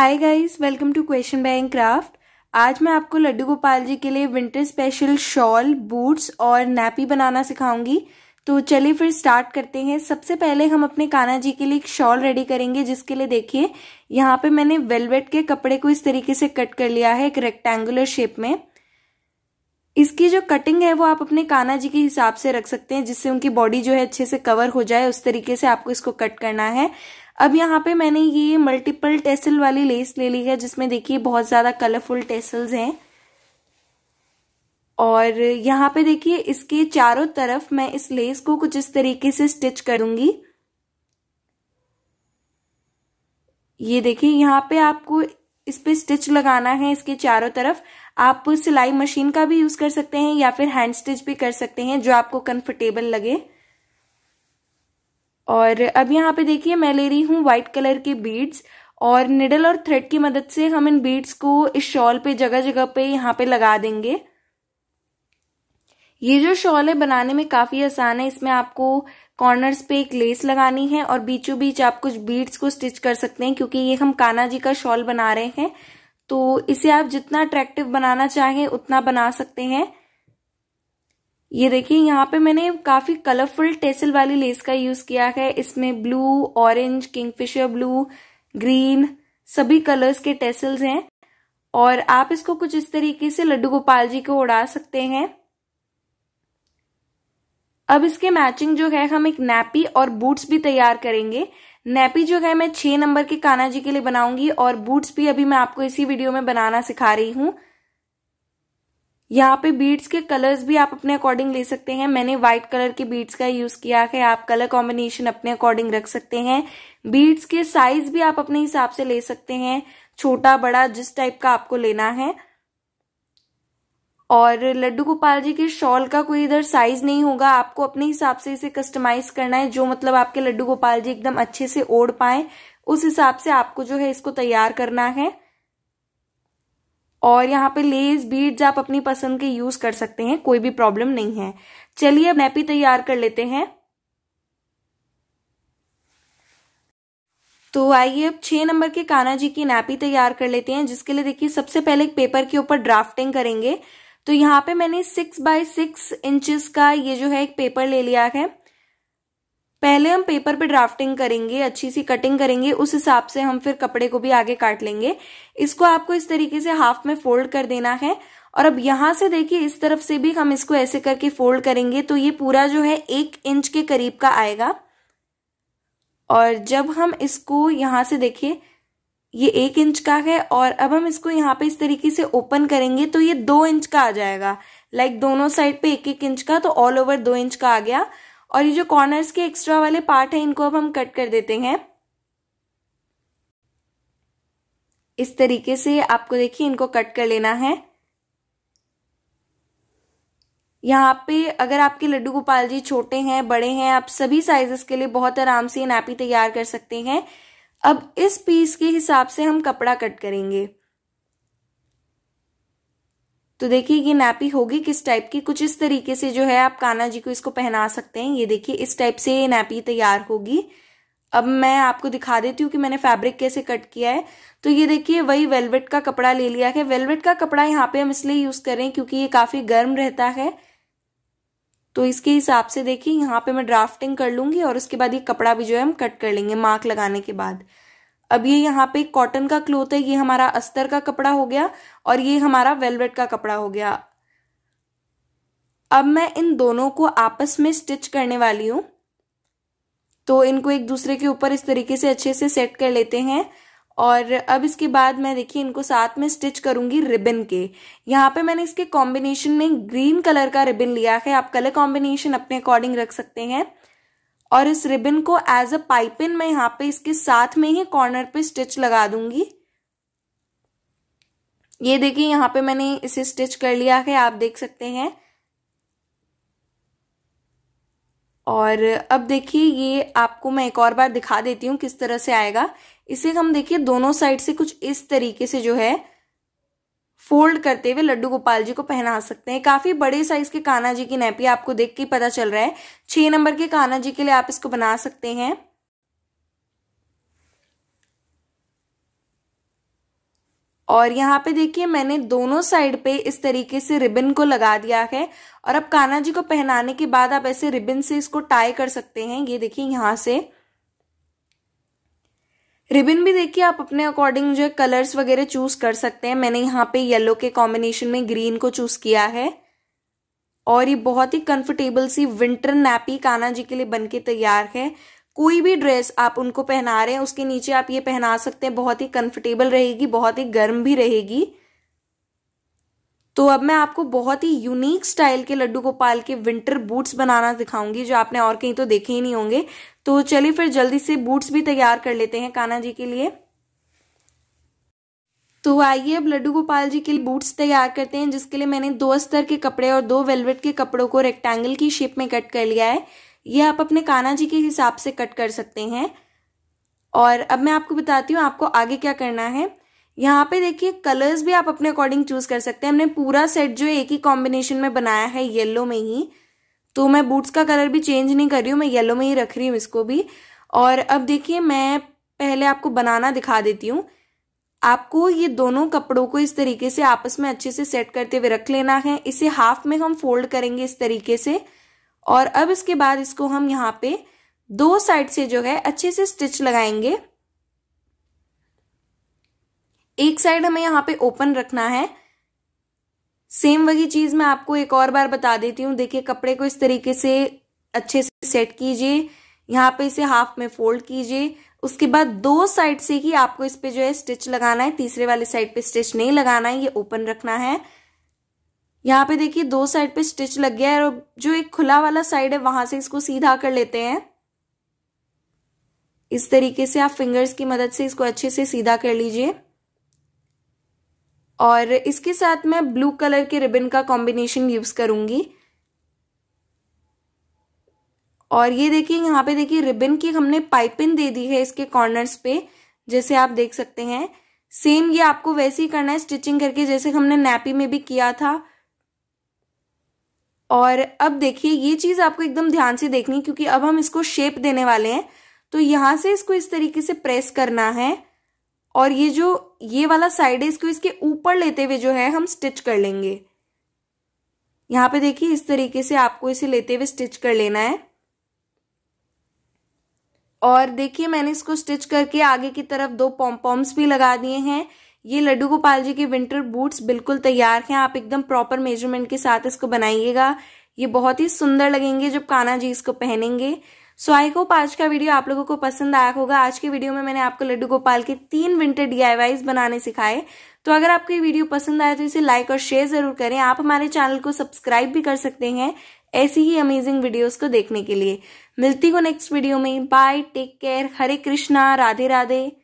hi guys welcome to question by craft आज मैं आपको लड्डू गोपाल जी के लिए विंटर स्पेशल शॉल बूट्स और नैपी बनाना सिखाऊंगी तो चलिए फिर स्टार्ट करते हैं सबसे पहले हम अपने कान्हा जी के लिए एक शॉल रेडी करेंगे जिसके लिए देखिए यहाँ पे मैंने वेलवेट के कपड़े को इस तरीके से कट कर लिया है एक रेक्टेंगुलर शेप में इसकी जो कटिंग है वो आप अपने कान्हा जी के हिसाब से रख सकते हैं जिससे उनकी बॉडी जो है अच्छे से कवर हो जाए उस तरीके से आपको इसको कट करना है अब यहाँ पे मैंने ये मल्टीपल टेसल वाली लेस ले ली है जिसमें देखिए बहुत ज़्यादा कलरफुल टेसल्स हैं और यहाँ पे देखिए इसके चारों तरफ मैं इस लेस को कुछ इस तरीके से स्टिच करूंगी ये देखिए यहाँ पे आपको इस पे स्टिच लगाना है इसके चारों तरफ आप सिलाई मशीन का भी यूज कर सकते हैं या फिर हैंड स्टिच भी कर सकते हैं जो आपको कंफर्टेबल लगे और अब यहाँ पे देखिए मैं ले रही हूँ व्हाइट कलर के बीड्स और निडल और थ्रेड की मदद से हम इन बीड्स को इस शॉल पे जगह जगह पे यहाँ पे लगा देंगे ये जो शॉल है बनाने में काफी आसान है इसमें आपको कॉर्नर्स पे एक लेस लगानी है और बीचों बीच आप कुछ बीड्स को स्टिच कर सकते हैं क्योंकि ये हम काना जी का शॉल बना रहे हैं तो इसे आप जितना अट्रैक्टिव बनाना चाहें उतना बना सकते हैं ये देखिए यहाँ पे मैंने काफी कलरफुल टेसल वाली लेस का यूज किया है इसमें blue orange kingfisher blue green सभी कलर्स के टेसल्स हैं और आप इसको कुछ इस तरीके से लड्डू गोपाल जी को उड़ा सकते हैं अब इसके मैचिंग जो है हम एक नैपी और बूट्स भी तैयार करेंगे नैपी जो है मैं छह नंबर के कान्हा जी के लिए बनाऊंगी और बूट्स भी अभी मैं आपको इसी वीडियो में बनाना सिखा रही हूँ यहाँ पे बीड्स के कलर्स भी आप अपने अकॉर्डिंग ले सकते हैं मैंने व्हाइट कलर के बीड्स का यूज किया है आप कलर कॉम्बिनेशन अपने अकॉर्डिंग रख सकते हैं बीड्स के साइज भी आप अपने हिसाब से ले सकते हैं छोटा बड़ा जिस टाइप का आपको लेना है और लड्डू गोपाल जी के शॉल का कोई इधर साइज नहीं होगा आपको अपने हिसाब से इसे कस्टमाइज करना है जो मतलब आपके लड्डू गोपाल जी एकदम अच्छे से ओढ़ पाए उस हिसाब से आपको जो है इसको तैयार करना है और यहाँ पे लेस बीड्स आप अपनी पसंद के यूज कर सकते हैं कोई भी प्रॉब्लम नहीं है चलिए अब नैपी तैयार कर लेते हैं तो आइए अब छह नंबर के काना जी की नैपी तैयार कर लेते हैं जिसके लिए देखिए सबसे पहले एक पेपर के ऊपर ड्राफ्टिंग करेंगे तो यहाँ पे मैंने सिक्स बाय सिक्स इंचेस का ये जो है एक पेपर ले लिया है पहले हम पेपर पे ड्राफ्टिंग करेंगे अच्छी सी कटिंग करेंगे उस हिसाब से हम फिर कपड़े को भी आगे काट लेंगे इसको आपको इस तरीके से हाफ में फोल्ड कर देना है और अब यहां से देखिए इस तरफ से भी हम इसको ऐसे करके फोल्ड करेंगे तो ये पूरा जो है एक इंच के करीब का आएगा और जब हम इसको यहां से देखिए ये एक इंच का है और अब हम इसको यहाँ पे इस तरीके से ओपन करेंगे तो ये दो इंच का आ जाएगा लाइक दोनों साइड पे एक एक इंच का तो ऑल ओवर दो इंच का आ गया और ये जो कॉर्नर्स के एक्स्ट्रा वाले पार्ट है इनको अब हम कट कर देते हैं इस तरीके से आपको देखिए इनको कट कर लेना है यहाँ पे अगर आपके लड्डू गोपाल जी छोटे हैं बड़े हैं आप सभी साइजेस के लिए बहुत आराम से नैपी तैयार कर सकते हैं अब इस पीस के हिसाब से हम कपड़ा कट करेंगे तो देखिए ये नैपी होगी किस टाइप की कुछ इस तरीके से जो है आप कान्हा जी को इसको पहना सकते हैं ये देखिए इस टाइप से ये नैपी तैयार होगी अब मैं आपको दिखा देती हूँ कि मैंने फैब्रिक कैसे कट किया है तो ये देखिए वही वेलवेट का कपड़ा ले लिया है वेलवेट का कपड़ा यहाँ पे हम इसलिए यूज़ करें क्योंकि ये काफ़ी गर्म रहता है तो इसके हिसाब से देखिए यहाँ पे मैं ड्राफ्टिंग कर लूंगी और उसके बाद ये कपड़ा भी जो है हम कट कर लेंगे मार्क लगाने के बाद अब ये यहाँ पे कॉटन का क्लोथ है ये हमारा अस्तर का कपड़ा हो गया और ये हमारा वेलवेट का कपड़ा हो गया अब मैं इन दोनों को आपस में स्टिच करने वाली हूं तो इनको एक दूसरे के ऊपर इस तरीके से अच्छे से सेट कर लेते हैं और अब इसके बाद मैं देखिए इनको साथ में स्टिच करूंगी रिबन के यहाँ पे मैंने इसके कॉम्बिनेशन में ग्रीन कलर का रिबन लिया है आप कलर कॉम्बिनेशन अपने अकॉर्डिंग रख सकते हैं और इस रिबन को एज अ पाइपिन मैं यहाँ पे इसके साथ में ही कॉर्नर पे स्टिच लगा दूंगी ये देखिए यहाँ पे मैंने इसे स्टिच कर लिया है आप देख सकते हैं और अब देखिए ये आपको मैं एक और बार दिखा देती हूँ किस तरह से आएगा इसे हम देखिए दोनों साइड से कुछ इस तरीके से जो है फोल्ड करते हुए लड्डू गोपाल जी को पहना सकते हैं काफी बड़े साइज के कान्हा जी की नैपी आपको देख के पता चल रहा है छह नंबर के कान्हा जी के लिए आप इसको बना सकते हैं और यहाँ पे देखिए मैंने दोनों साइड पे इस तरीके से रिबन को लगा दिया है और अब कान्हा जी को पहनाने के बाद आप ऐसे रिबन से इसको टाई कर सकते हैं ये देखिए यहां से रिबन भी देखिए आप अपने अकॉर्डिंग जो है कलर्स वगैरह चूज कर सकते हैं मैंने यहाँ पे येलो के कॉम्बिनेशन में ग्रीन को चूज किया है और ये बहुत ही कंफर्टेबल सी विंटर नैपी काना जी के लिए बनके तैयार है कोई भी ड्रेस आप उनको पहना रहे हैं उसके नीचे आप ये पहना सकते हैं बहुत ही कंफर्टेबल रहेगी बहुत ही गर्म भी रहेगी तो अब मैं आपको बहुत ही यूनिक स्टाइल के लड्डू गोपाल के विंटर बूट्स बनाना दिखाऊंगी जो आपने और कहीं तो देखे ही नहीं होंगे तो चलिए फिर जल्दी से बूट्स भी तैयार कर लेते हैं कान्हा जी के लिए तो आइए अब लड्डू गोपाल जी के लिए बूट्स तैयार करते हैं जिसके लिए मैंने दो स्तर के कपड़े और दो वेलवेट के कपड़ों को रेक्टेंगल की शेप में कट कर लिया है यह आप अपने कान्हा जी के हिसाब से कट कर सकते हैं और अब मैं आपको बताती हूँ आपको आगे क्या करना है यहाँ पे देखिए कलर्स भी आप अपने अकॉर्डिंग चूज कर सकते हैं हमने पूरा सेट जो एक ही कॉम्बिनेशन में बनाया है येलो में ही तो मैं बूट्स का कलर भी चेंज नहीं कर रही हूँ मैं येलो में ही रख रही हूँ इसको भी और अब देखिए मैं पहले आपको बनाना दिखा देती हूँ आपको ये दोनों कपड़ों को इस तरीके से आपस में अच्छे से सेट करते हुए रख लेना है इसे हाफ में हम फोल्ड करेंगे इस तरीके से और अब इसके बाद इसको हम यहाँ पे दो साइड से जो है अच्छे से स्टिच लगाएंगे एक साइड हमें यहाँ पे ओपन रखना है सेम वही चीज मैं आपको एक और बार बता देती हूँ देखिए कपड़े को इस तरीके से अच्छे से सेट कीजिए यहाँ पे इसे हाफ में फोल्ड कीजिए उसके बाद दो साइड से ही आपको इस पे जो है स्टिच लगाना है तीसरे वाले साइड पे स्टिच नहीं लगाना है ये ओपन रखना है यहाँ पे देखिए दो साइड पे स्टिच लग गया है और जो एक खुला वाला साइड है वहां से इसको सीधा कर लेते हैं इस तरीके से आप फिंगर्स की मदद से इसको अच्छे से सीधा कर लीजिए और इसके साथ मैं ब्लू कलर के रिबन का कॉम्बिनेशन यूज़ करूंगी और ये देखिए यहाँ पे देखिए रिबन की हमने पाइपिंग दे दी है इसके कॉर्नर्स पे जैसे आप देख सकते हैं सेम ये आपको वैसे ही करना है स्टिचिंग करके जैसे हमने नैपी में भी किया था और अब देखिए ये चीज़ आपको एकदम ध्यान से देखनी क्योंकि अब हम इसको शेप देने वाले हैं तो यहां से इसको इस तरीके से प्रेस करना है और ये जो ये वाला साइड है इसको इसके ऊपर लेते हुए जो है हम स्टिच कर लेंगे यहां पे देखिए इस तरीके से आपको इसे लेते हुए स्टिच कर लेना है और देखिए मैंने इसको स्टिच करके आगे की तरफ दो पॉम्पॉम्स भी लगा दिए हैं ये लड्डू गोपाल जी के विंटर बूट्स बिल्कुल तैयार हैं आप एकदम प्रॉपर मेजरमेंट के साथ इसको बनाइएगा ये बहुत ही सुंदर लगेंगे जब काना जी इसको पहनेंगे सो आई होप आज का वीडियो आप लोगों को पसंद आया होगा आज के वीडियो में मैंने आपको लड्डू गोपाल के तीन विंटर डी बनाने सिखाए तो अगर आपको ये वीडियो पसंद आए तो इसे लाइक और शेयर जरूर करें आप हमारे चैनल को सब्सक्राइब भी कर सकते हैं ऐसी ही अमेजिंग वीडियोस को देखने के लिए मिलती हूँ नेक्स्ट वीडियो में bye take care Hare Krishna Radhe Radhe